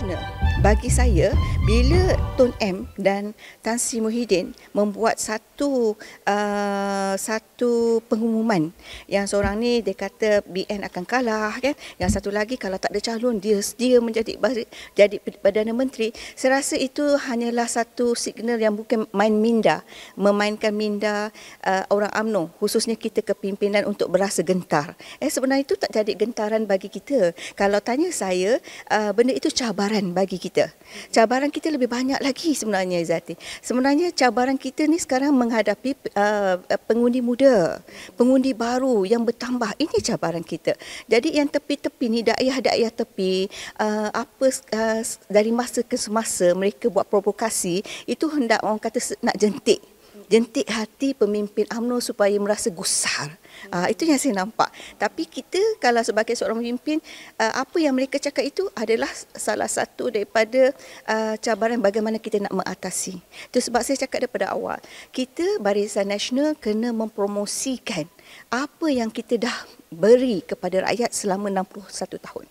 international. bagi saya bila Tun M dan Tan Sri Muhyiddin membuat satu uh, satu pengumuman yang seorang ni dia kata BN akan kalah kan yang satu lagi kalau tak ada calon dia dia menjadi jadi perdana menteri saya rasa itu hanyalah satu signal yang bukan main minda memainkan minda uh, orang AMNO khususnya kita kepimpinan untuk berasa gentar eh sebenarnya itu tak jadi gentaran bagi kita kalau tanya saya uh, benda itu cabaran bagi kita. Cabaran kita lebih banyak lagi sebenarnya Izati. Sebenarnya cabaran kita ni sekarang menghadapi uh, pengundi muda, pengundi baru yang bertambah. Ini cabaran kita. Jadi yang tepi-tepi ni daerah-daerah tepi uh, apa uh, dari masa ke semasa mereka buat provokasi itu hendak orang kata nak jentik jentik hati pemimpin AMNO supaya merasa gusar. Uh, itu yang saya nampak. Tapi kita kalau sebagai seorang pemimpin, uh, apa yang mereka cakap itu adalah salah satu daripada uh, cabaran bagaimana kita nak mengatasi. Itu sebab saya cakap daripada awal, kita Barisan Nasional kena mempromosikan apa yang kita dah beri kepada rakyat selama 61 tahun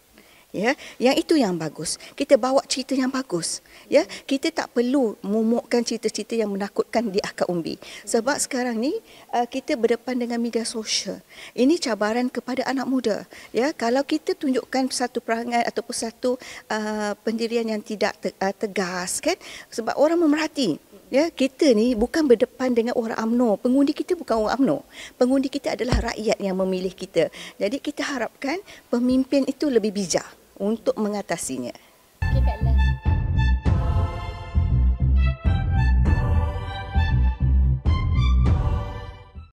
ya yang itu yang bagus kita bawa cerita yang bagus ya kita tak perlu memukkan cerita-cerita yang menakutkan di akar umbi sebab sekarang ni uh, kita berdepan dengan media sosial ini cabaran kepada anak muda ya kalau kita tunjukkan satu perangai atau satu uh, pendirian yang tidak te- uh, tegas kan sebab orang memerhati ya kita ni bukan berdepan dengan orang amno. pengundi kita bukan orang amno. pengundi kita adalah rakyat yang memilih kita jadi kita harapkan pemimpin itu lebih bijak untuk mengatasinya.